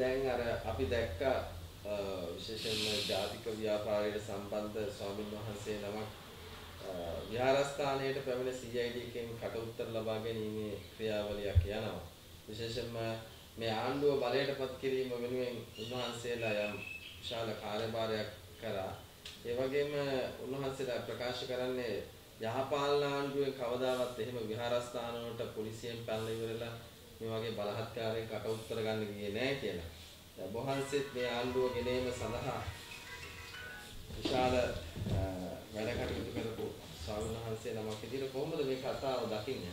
දැන් අර අපි දැක්ක විශේෂයෙන්ම ජාතික ව්‍යාපාරයට සම්බන්ධ ස්වාමින් වහන්සේ නමක් විහාරස්ථානයට පැමිණ CID එකෙන් කටඋත්තර ලබා ගැනීමේ ක්‍රියාවලියක් යනවා. විශේෂයෙන්ම මේ ආණ්ඩුව බලයටපත් කිරීම වෙනුවෙන් උන්වහන්සේලා යම් විශාල කාර්යභාරයක් කරා. ඒ වගේම උන්වහන්සේලා ප්‍රකාශ කරන්නේ යහපාලන ආණ්ඩුවේ කවදාවත් එහෙම විහාරස්ථානවලට පොලිසියෙන් පැනලා ඉවරලා මේ වගේ බලහත්කාරයෙන් කටයුතු කරගන්න ගියේ නැහැ කියලා. දැන් බොහන්සෙත් මේ ආණ්ඩුව ගෙනීම සඳහා විශාල වැඩ කටයුතු කරපු සාවුහන්සේ නමක් විදිහට කොහොමද මේ කතාව දකින්නේ?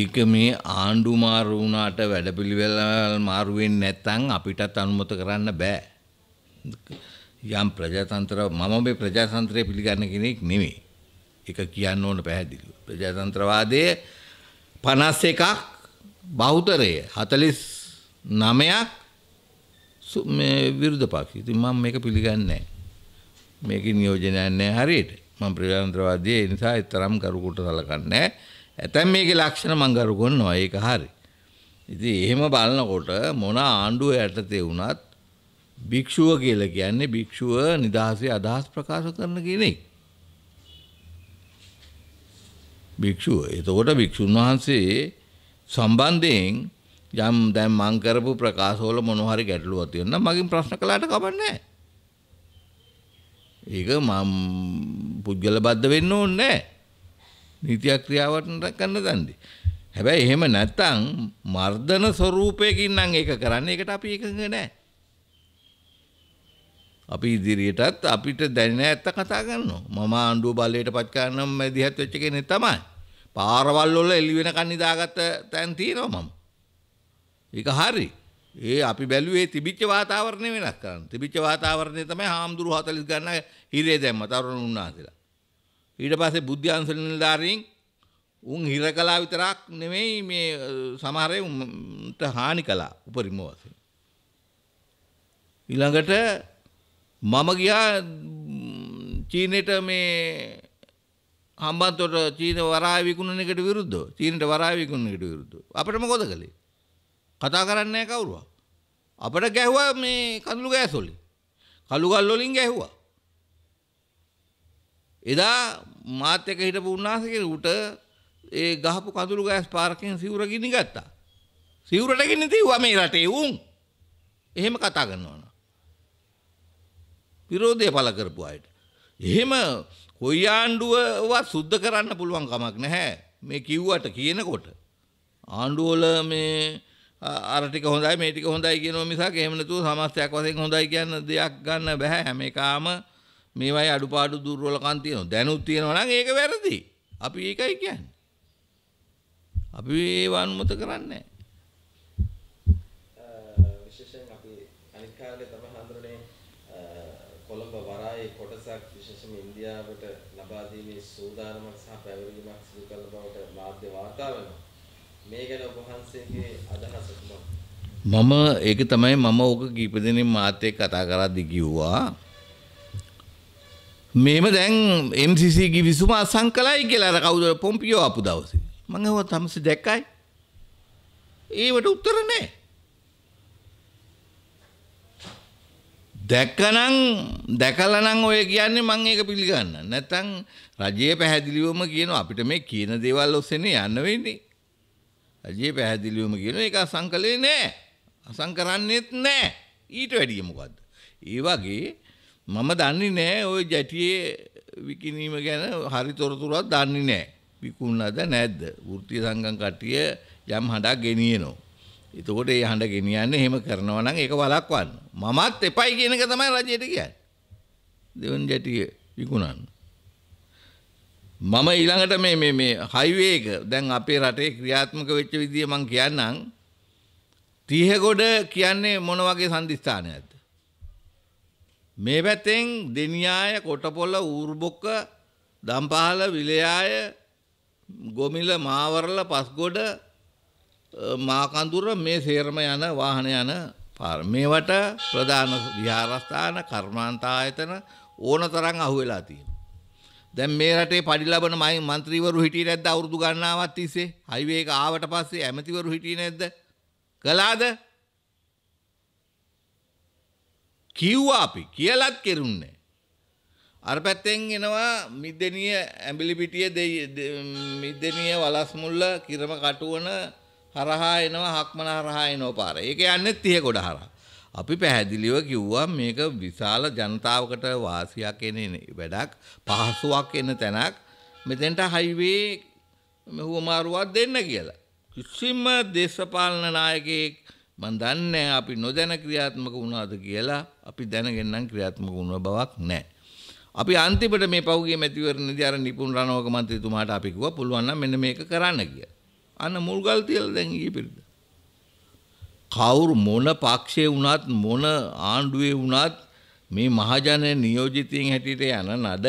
ඒක මේ ආණ්ඩු මාරු වුණාට වැඩපිළිවෙල මාරු වෙන්නේ නැත්නම් අපිටත් අනුමත කරන්න බෑ. යම් ප්‍රජාතන්ත්‍ර මම මේ ප්‍රජාතන්ත්‍රය පිළිගන්න කෙනෙක් නෙමෙයි. ඒක කියන්න ඕන පැහැදිලිව. ප්‍රජාතන්ත්‍රවාදයේ පනස් එකක් බෞතරය හතලිස් නමයක් විරුද්ධ පක්ෂ ඉතින් මම මේක පිළිගන්නේ මේක නියෝජනයක් නෑ හරියට මම ප්‍රජාතන්ත්‍රවාදී ඒ නිසා තරම් කරුකොට සලකන්නේ ඇතැම් මේකේ ලක්ෂණ මම කරුගන්නවා ඒක හරි ඉතින් එහෙම බලනකොට මොන ආණ්ඩුව යටතේ වුණත් භික්ෂුව කියලා කියන්නේ භික්ෂුව නිදහසේ අදහස් ප්‍රකාශ කරන කෙනෙක් භික්ෂුව. එතකොට භික්ෂුන් වහන්සේ සම්බන්ධයෙන් යම් දැන් මං කරපු ප්‍රකාශවල මොන හරි ගැටලුවක් තියෙනවා මගෙන් ප්‍රශ්න කළාට කමන්නේ ඒක මම පුද්ගල බද්ධ වෙන්න ඕනේ නැහැ. නීති ක්‍රියාවට කරන්න දන්නේ. හැබැයි එහෙම නැත්තම් මර්ධන ස්වරූපයකින් නම් ඒක කරන්නේ ඒකට අපි එකඟ නැහැ. අපි ඉදිරියටත් අපිට දැනෙන ඇත්ත කතා කරනවා. මම ආණ්ඩුව බලයට පත් කරනම් මැදිහත් වෙච්ච කෙනෙක් තමයි. පාරවල් වල එළි වෙනකන් නිදාගත්ත තැන් තියෙනවා මම. ඒක හරි. ඒ අපි බැලුවේ තිබිච්ච වාතාවරණය වෙනස් කරන්න. තිබිච්ච වාතාවරණය තමයි හාමුදුරු 40 ගන්න හිරේ දැම්ම තරුණ උන්වහන්සේලා. ඊට පස්සේ බුද්ධ අංශල නිලධාරීන් උන් හිර කළා විතරක් නෙමෙයි මේ සමහර උන්ට හානි කළා උපරිම වශයෙන්. ඊළඟට මම ගියා චීනෙට මේ හම්බන්තොට චීන වරාය විකුණන එකට විරුද්ධව චීනට වරාය විකුණන එකට විරුද්ධව අපිට මොකද කළේ කතා කරන්නේ නැහැ කවුරුවා අපිට ගැහුවා මේ කඳුළු ගෑස් වලින් කළු ගල් වලින් ගැහුවා එදා මාත් එක්ක හිටපු උන්නාස කෙනෙකුට ඒ ගහපු කඳුළු ගෑස් පාරකින් සිවුර ගිනි ගත්තා සිවුරට ගිනි තියුවා මේ රටේ උන් එහෙම කතා කරනවා විරෝධය පළ කරපු අයට. එහෙම කොයි ආණ්ඩුවවත් සුද්ධ කරන්න පුළුවන් කමක් නැහැ. මේ කිව්වට කියනකොට ආණ්ඩුවල මේ අර ටික හොඳයි මේ ටික හොඳයි කියනවා මිසක් එහෙම නැතුව සමස්තයක් වශයෙන් හොඳයි කියන දෙයක් ගන්න බෑ හැම එකම මේවයි අඩුපාඩු දුර්වලකම් තියෙනවා දැනුත් තියෙනවා නම් ඒක වැරදි අපි ඒකයි කියන්නේ අපි ඒව අනුමත කරන්නේ නැහැ කොළඹ වරායේ කොටසක් විශේෂම ඉන්දියාවට ලබා දීමේ සූදානමක් සහ පැවරීමක් සිදු කළ බවට මාධ්‍ය වාර්තා වෙනවා. මේ ගැන ඔබ වහන්සේගේ අදහස මම ඒක තමයි මම ඕක කීප දෙනෙක් මාත් එක්ක කතා කරද්දි කිව්වා. මේම දැන් MCC ගේ විසුම අසංකලයි කියලා අර කවුද පොම්පියෝ ආපු දවසේ. මම ඒව තමසි දැක්කයි. ඒවට උත්තර නැහැ. දැකනං දැකලනං ඔය කියන්නේ මං ඒක පිළිගන්න. නැත්නම් රජයේ පැහැදිලිවම කියනවා අපිට මේ කියන දේවල් ඔස්සේනේ යන්න වෙන්නේ. රජයේ පැහැදිලිවම කියනවා ඒක අසංකලේ නෑ. අසංකරන්නේත් නෑ. ඊට වැඩිය මොකද්ද? ඒ වගේ මම දන්නේ නෑ ওই ජැටියේ විකිණීම ගැන හරි තොරතුරක් දන්නේ නෑ. විකුණනද නැද්ද? වෘත්ති සංගම් කට්ටිය යම් හඬක් ගෙනියනවා. එතකොට ඒ හඬ ගෙනියන්නේ එහෙම කරනවා නම් ඒක වළක්වන්න. මමත් එපයි කියන එක තමයි රජයට කියන්නේ. දෙවන් ජැටිය විකුණන්න. මම ඊළඟට මේ මේ මේ හයිවේ එක දැන් අපේ රටේ ක්‍රියාත්මක වෙච්ච විදිය මම කියන්නම්. තිහගොඩ කියන්නේ මොන වගේ සංදිස්ථානයක්ද? මේ පැත්තෙන් දෙනියාය, කොටපොළ, ඌර්බොක්ක, දම්පහල, විලයාය, ගොමිල, මාවරල, පස්ගොඩ මාකඳුර මේ සේරම යන වාහන යන පාර. මේවට ප්‍රධාන විහාරස්ථාන කර්මාන්තායතන ඕන තරම් අහුවෙලා තියෙනවා. දැන් මේ රටේ පඩි ලබන මයි മന്ത്രിවරු හිටියේ නැද්ද අවුරුදු ගණනාවක් තිස්සේ? හයිවේ එක ආවට පස්සේ ඇමතිවරු හිටියේ නැද්ද? කළාද? කිව්වා අපි කියලාත් කෙරුන්නේ අර පැත්තෙන් එනවා මිද්දෙනිය ඇඹිලිපිටිය මිද්දෙනිය වලස්මුල්ල කිරම කටුවන හරහා එනවා හක්මන හරහා එනවා පාර. ඒක යන්නේ 30 ගොඩ හරහා. අපි පැහැදිලිව කිව්වා මේක විශාල ජනතාවකට වාසියක් එන වැඩක් පහසුවක් එන තැනක් මෙතෙන්ට හයිවේ මෙහුවමාරුවක් දෙන්න කියලා. කිසිම දේශපාලන නායකයෙක් මන් දන්නේ අපි නොදැන ක්‍රියාත්මක වුණාද කියලා අපි දැනගෙන නම් ක්‍රියාත්මක වුණ බවක් නැහැ. අපි අන්තිමට මේ පහුගිය මැතිවරණදී අර නිපුන් රණවක මන්ත්‍රීතුමාට අපි කිව්වා පුළුවන් නම් මෙන්න මේක කරන්න කියලා. අන්න මුල්ගල් තියලා දැන් ඊයේ පෙරේද. කවුරු මොන පක්ෂේ වුණත් මොන ආණ්ඩුවේ වුණත් මේ මහජන නියෝජිතයින් හැටියට යන නඩ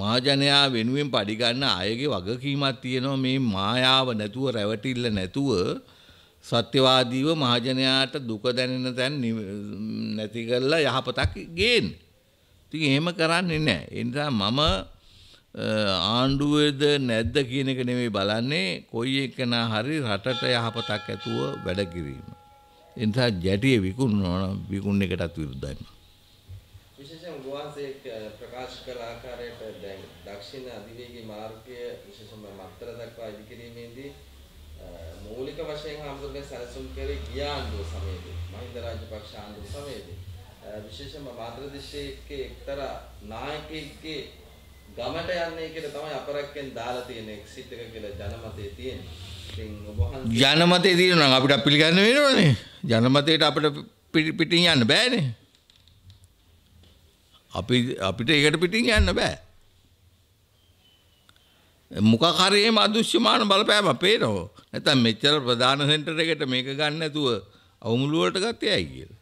මහජනයා වෙනුවෙන් පඩි ගන්න අයගේ වගකීමක් තියෙනවා මේ මායාව නැතුව රැවටිල්ල නැතුව සත්‍යවාදීව මහජනයාට දුක දැනෙන තැන් නැති කරලා යහපතක් ගේන්න. ඉතින් එහෙම කරන්නේ නැහැ. ඒ නිසා මම ආණ්ඩුවේද නැද්ද කියන එක නෙමෙයි බලන්නේ කොයි එකනා හරි රටට යහපතක් ඇතුව වැඩ කිරීම. ඒ නිසා ජැටිය විකුණනවා නම් විකුණන එකටත් විරුද්ධයි. විශේෂයෙන් ගෝවාසේ ප්‍රකාශ කළ ආකාරයට දැන් දක්ෂිණ අධිවේගී මාර්ගය විශේෂයෙන්ම මත්තර දක්වා ඉදි කිරීමේදී මූලික වශයෙන් හම්බුනේ සැලසුම් කරේ ගිය ආණ්ඩුව සමයේදී මහින්ද රාජපක්ෂ ආණ්ඩුව සමයේදී විශේෂයෙන්ම මාතර දිශාවේ එක්තරා නායකයෙක්ගේ ගමට යන්නේ කියලා තමයි අපරක්කෙන් දාලා තියෙන එක්සිට් එක කියලා ජනමතේ තියෙන්නේ. ඉතින් ඔබ වහන්සේ ජනමතේ තියෙනවා නම් අපිට පිළිගන්න වෙනවනේ. ජනමතේට අපිට පිටින් යන්න බෑනේ. අපි අපිට ඒකට පිටින් යන්න බෑ. මොකක් හරි එහෙම අදෘශ්‍යමාන බලපෑමක් පේනවා. නැත්නම් මෙච්චර ප්‍රධාන සෙන්ටර් එකට මේක ගන්න නැතුව අවමුළු වලට ගත්තේ ඇයි කියලා.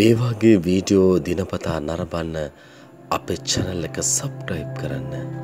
මේ වගේ වීඩියෝ දිනපතා නරඹන්න අපේ channel එක subscribe කරන්න.